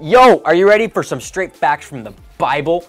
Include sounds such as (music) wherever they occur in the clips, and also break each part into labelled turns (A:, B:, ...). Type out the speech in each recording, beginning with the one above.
A: Yo, are you ready for some straight facts from the Bible?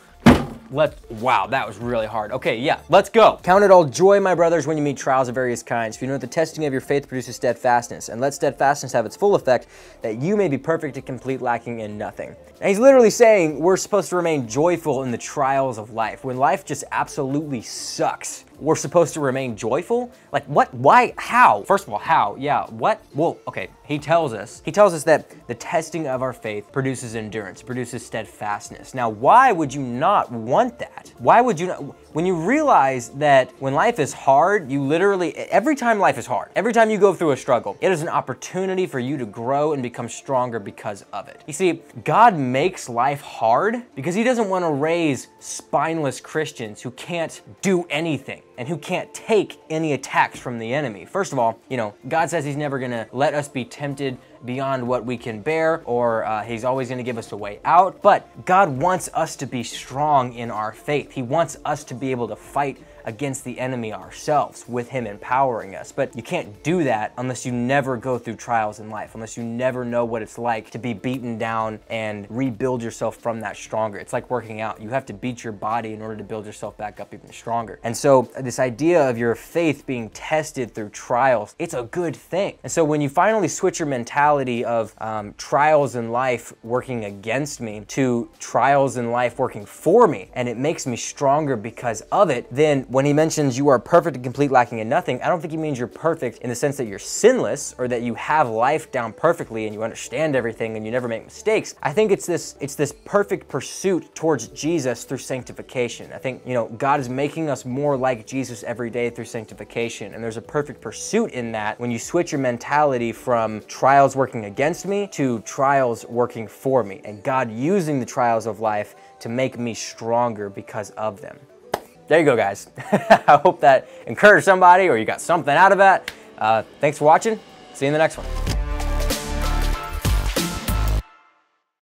A: Let's, wow, that was really hard. Okay, yeah, let's go. Count it all joy, my brothers, when you meet trials of various kinds, for you know the testing of your faith produces steadfastness, and let steadfastness have its full effect, that you may be perfect and complete, lacking in nothing. And he's literally saying we're supposed to remain joyful in the trials of life, when life just absolutely sucks we're supposed to remain joyful? Like what, why, how? First of all, how, yeah, what? Well, okay, he tells us, he tells us that the testing of our faith produces endurance, produces steadfastness. Now, why would you not want that? Why would you not, when you realize that when life is hard, you literally, every time life is hard, every time you go through a struggle, it is an opportunity for you to grow and become stronger because of it. You see, God makes life hard because he doesn't want to raise spineless Christians who can't do anything and who can't take any attacks from the enemy. First of all, you know, God says he's never gonna let us be tempted beyond what we can bear, or uh, he's always gonna give us a way out. But God wants us to be strong in our faith. He wants us to be able to fight against the enemy ourselves with him empowering us. But you can't do that unless you never go through trials in life, unless you never know what it's like to be beaten down and rebuild yourself from that stronger. It's like working out. You have to beat your body in order to build yourself back up even stronger. And so this idea of your faith being tested through trials, it's a good thing. And so when you finally switch your mentality of um, trials in life working against me to trials in life working for me, and it makes me stronger because of it, then when he mentions you are perfect and complete, lacking in nothing, I don't think he means you're perfect in the sense that you're sinless or that you have life down perfectly and you understand everything and you never make mistakes. I think it's this, it's this perfect pursuit towards Jesus through sanctification. I think, you know, God is making us more like Jesus every day through sanctification. And there's a perfect pursuit in that when you switch your mentality from trials working against me to trials working for me and God using the trials of life to make me stronger because of them there you go, guys. (laughs) I hope that encouraged somebody or you got something out of that. Uh, thanks for watching. See you in the next one.